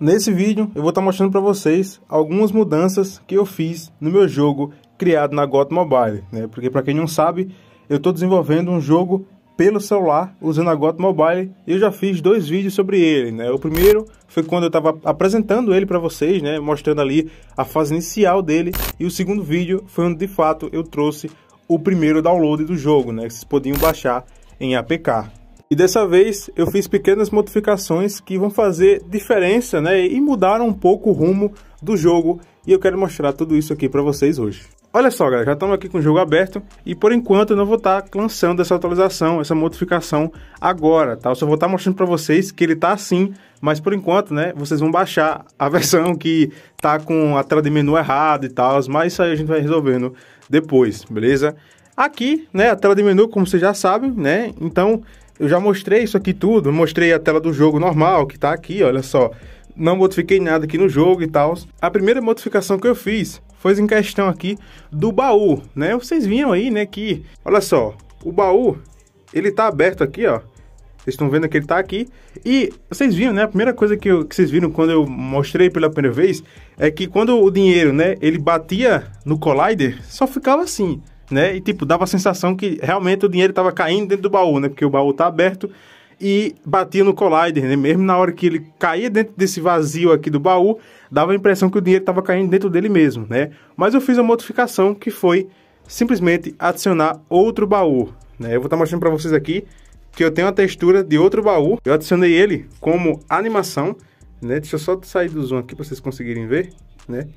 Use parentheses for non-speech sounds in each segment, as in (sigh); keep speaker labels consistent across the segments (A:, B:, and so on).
A: Nesse vídeo eu vou estar tá mostrando para vocês algumas mudanças que eu fiz no meu jogo criado na GOT Mobile, né? Porque para quem não sabe, eu estou desenvolvendo um jogo pelo celular usando a GOT Mobile e eu já fiz dois vídeos sobre ele, né? O primeiro foi quando eu estava apresentando ele para vocês, né? Mostrando ali a fase inicial dele e o segundo vídeo foi onde de fato eu trouxe o primeiro download do jogo, né? Que vocês podiam baixar em APK. E dessa vez eu fiz pequenas modificações que vão fazer diferença né, e mudar um pouco o rumo do jogo e eu quero mostrar tudo isso aqui para vocês hoje. Olha só galera, já estamos aqui com o jogo aberto e por enquanto eu não vou estar tá lançando essa atualização, essa modificação agora, tá? Eu só vou estar tá mostrando para vocês que ele tá assim, mas por enquanto, né, vocês vão baixar a (laughs) versão que tá com a tela de menu errado e tal, mas isso aí a gente vai resolvendo depois, beleza? Aqui, né, a tela de menu, como vocês já sabem, né, então eu já mostrei isso aqui tudo, mostrei a tela do jogo normal, que tá aqui, olha só. Não modifiquei nada aqui no jogo e tal. A primeira modificação que eu fiz foi em questão aqui do baú, né? Vocês viram aí, né, que... Olha só, o baú, ele tá aberto aqui, ó. Vocês estão vendo que ele tá aqui. E vocês viram, né? A primeira coisa que, eu, que, vocês viram quando eu mostrei pela primeira vez é que quando o dinheiro, né, ele batia no collider, só ficava assim né? E tipo, dava a sensação que realmente o dinheiro estava caindo dentro do baú, né? Porque o baú tá aberto e batia no collider, né? Mesmo na hora que ele caía dentro desse vazio aqui do baú, dava a impressão que o dinheiro estava caindo dentro dele mesmo, né? Mas eu fiz uma modificação que foi simplesmente adicionar outro baú, né? Eu vou estar tá mostrando para vocês aqui que eu tenho a textura de outro baú. Eu adicionei ele como animação, né? Deixa eu só sair do zoom aqui para vocês conseguirem ver, né?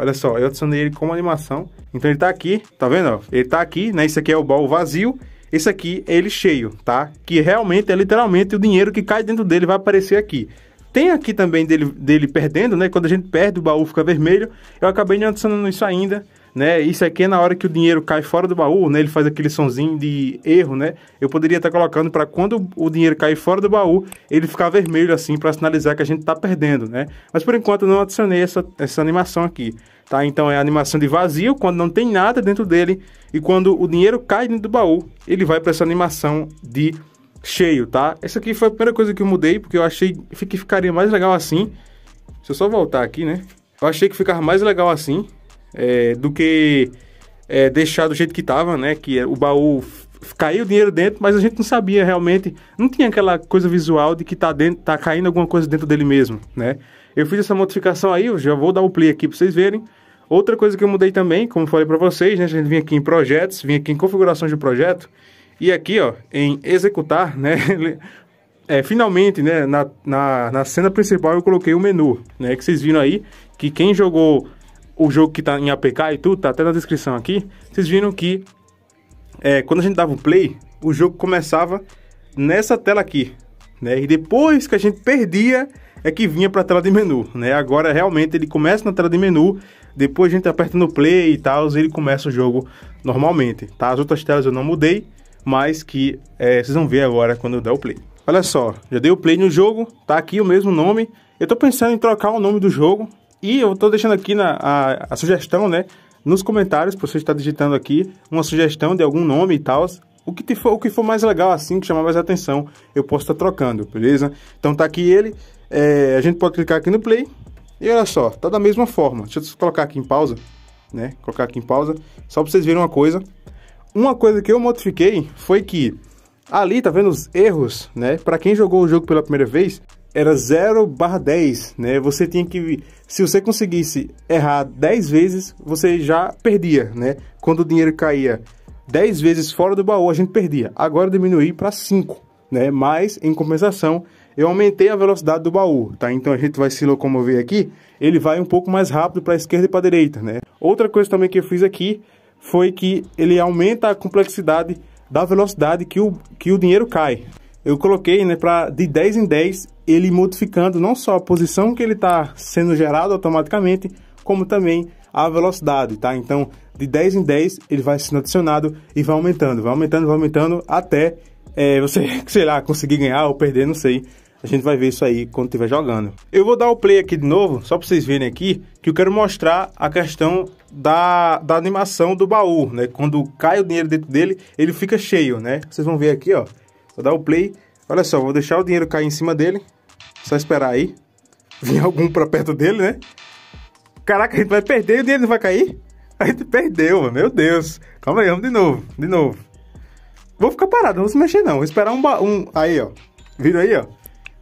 A: Olha só, eu adicionei ele como animação. Então ele tá aqui, tá vendo? Ele tá aqui, né? Isso aqui é o baú vazio. Esse aqui é ele cheio, tá? Que realmente é literalmente o dinheiro que cai dentro dele vai aparecer aqui. Tem aqui também dele, dele perdendo, né? Quando a gente perde, o baú fica vermelho. Eu acabei não adicionando isso ainda né? Isso aqui é na hora que o dinheiro cai fora do baú, né? Ele faz aquele sonzinho de erro, né? Eu poderia estar tá colocando para quando o dinheiro cair fora do baú, ele ficar vermelho assim para sinalizar que a gente está perdendo, né? Mas por enquanto não adicionei essa, essa animação aqui, tá? Então é a animação de vazio quando não tem nada dentro dele e quando o dinheiro cai dentro do baú, ele vai para essa animação de cheio, tá? Essa aqui foi a primeira coisa que eu mudei porque eu achei que ficaria mais legal assim. Se eu só voltar aqui, né? Eu achei que ficava mais legal assim, é, do que é, deixar do jeito que estava, né? Que é, o baú caiu o dinheiro dentro, mas a gente não sabia realmente, não tinha aquela coisa visual de que tá dentro, tá caindo alguma coisa dentro dele mesmo, né? Eu fiz essa modificação aí, eu já vou dar o play aqui para vocês verem. Outra coisa que eu mudei também, como falei para vocês, né, a gente vem aqui em projetos, vem aqui em configuração de projeto e aqui, ó, em executar, (laughs) né, é, finalmente, né, na, na, na cena principal eu coloquei o menu, né, que vocês viram aí, que quem jogou o jogo que tá em APK e tudo, tá até na descrição aqui, vocês viram que é, quando a gente dava o play, o jogo começava nessa tela aqui, né? E depois que a gente perdia, é que vinha para a tela de menu, né? Agora realmente ele começa na tela de menu, depois a gente aperta no play e tal, e ele começa o jogo normalmente, tá? As outras telas eu não mudei, mas que é, vocês vão ver agora quando eu der o play. Olha só, já dei o play no jogo, tá aqui o mesmo nome. Eu tô pensando em trocar o nome do jogo, e eu estou deixando aqui na, a, a, sugestão, né? Nos comentários, para você estar digitando aqui uma sugestão de algum nome e tal. O que, for, o que for mais legal, assim, que chamar mais atenção, eu posso estar tá trocando, beleza? Então tá aqui ele. É, a gente pode clicar aqui no play. E olha só, tá da mesma forma. Deixa eu colocar aqui em pausa, né? Colocar aqui em pausa, só para vocês verem uma coisa. Uma coisa que eu modifiquei foi que ali, tá vendo os erros, né? Para quem jogou o jogo pela primeira vez, era 0 barra 10, né? Você tinha que, se você conseguisse errar 10 vezes, você já perdia, né? Quando o dinheiro caía 10 vezes fora do baú, a gente perdia. Agora diminui para 5, né? Mas, em compensação, eu aumentei a velocidade do baú, tá? Então a gente vai se locomover aqui, ele vai um pouco mais rápido para a esquerda e para a direita, né? Outra coisa também que eu fiz aqui foi que ele aumenta a complexidade da velocidade que o, que o dinheiro cai eu coloquei, né, para de 10 em 10 ele modificando não só a posição que ele está sendo gerado automaticamente, como também a velocidade, tá? Então, de 10 em 10 ele vai sendo adicionado e vai aumentando, vai aumentando, vai aumentando até é, você, (laughs) sei lá, conseguir ganhar ou perder, não sei. A gente vai ver isso aí quando estiver jogando. Eu vou dar o play aqui de novo, só para vocês verem aqui, que eu quero mostrar a questão da, da animação do baú, né? Quando cai o dinheiro dentro dele, ele fica cheio, né? Vocês vão ver aqui, ó. Vou dar o play. Olha só, vou deixar o dinheiro cair em cima dele. Só esperar aí. Vir algum pra perto dele, né? Caraca, a gente vai perder e o dinheiro não vai cair? A gente perdeu, meu Deus. Calma aí, vamos de novo, de novo. Vou ficar parado, não vou se mexer não. Vou esperar um... um... Aí, ó. Viram aí, ó?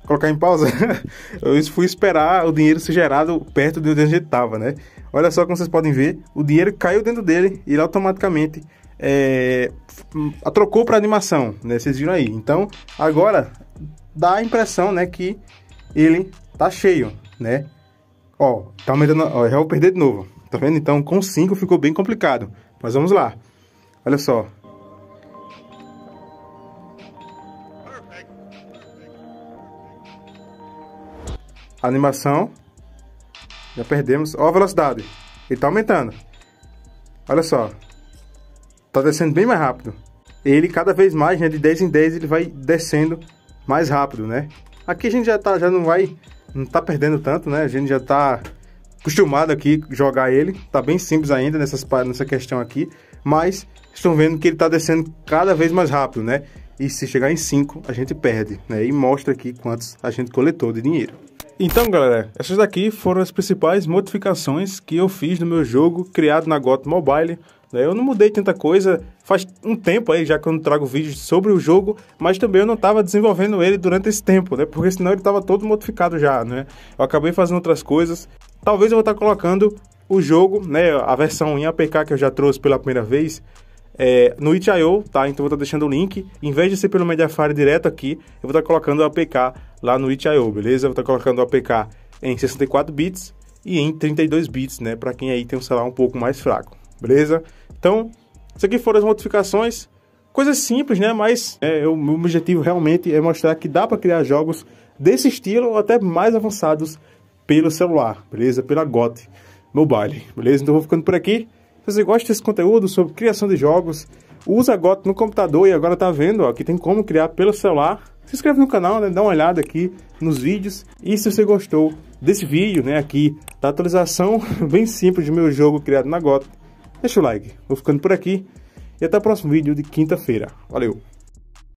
A: Colocar em pausa. (laughs) eu fui esperar o dinheiro ser gerado perto de onde a gente tava, né? Olha só como vocês podem ver. O dinheiro caiu dentro dele e ele automaticamente é, trocou para animação, né? Vocês viram aí. Então, agora dá a impressão, né, que ele tá cheio, né? Ó, tá aumentando, ó, eu vou perder de novo. Tá vendo? Então, com 5 ficou bem complicado. Mas vamos lá. Olha só. animação. Já perdemos. Ó a velocidade. Ele tá aumentando. Olha só. Tá descendo bem mais rápido. Ele cada vez mais, né, de 10 em 10, ele vai descendo mais rápido, né? Aqui a gente já tá, já não vai, não tá perdendo tanto, né? A gente já tá acostumado aqui jogar ele. Tá bem simples ainda nessas, nessa questão aqui. Mas estão vendo que ele tá descendo cada vez mais rápido, né? E se chegar em 5, a gente perde, né? E mostra aqui quantos a gente coletou de dinheiro. Então, galera, essas daqui foram as principais modificações que eu fiz no meu jogo criado na GOT Mobile né? Eu não mudei tanta coisa, faz um tempo aí já que eu não trago vídeos sobre o jogo, mas também eu não estava desenvolvendo ele durante esse tempo, né? Porque senão ele estava todo modificado já, né? Eu acabei fazendo outras coisas. Talvez eu vou estar tá colocando o jogo, né? A versão em APK que eu já trouxe pela primeira vez. É, no itch.io, tá? Então eu vou estar tá deixando o link. Em vez de ser pelo Mediafire direto aqui, eu vou estar tá colocando o APK lá no itch.io, beleza? Eu vou estar tá colocando o APK em 64 bits e em 32 bits, né? Para quem aí tem um celular um pouco mais fraco. Beleza? Então, isso aqui foram as modificações. Coisas simples, né? Mas é, o meu objetivo realmente é mostrar que dá para criar jogos desse estilo ou até mais avançados pelo celular, beleza? Pela GOT Mobile, beleza? Então vou ficando por aqui. Se você gosta desse conteúdo sobre criação de jogos, usa a GOT no computador e agora tá vendo ó, que tem como criar pelo celular, se inscreve no canal, né? dá uma olhada aqui nos vídeos. E se você gostou desse vídeo, né, aqui da atualização (laughs) bem simples do meu jogo criado na GOT, deixa o like. Vou ficando por aqui e até o próximo vídeo de quinta-feira. Valeu!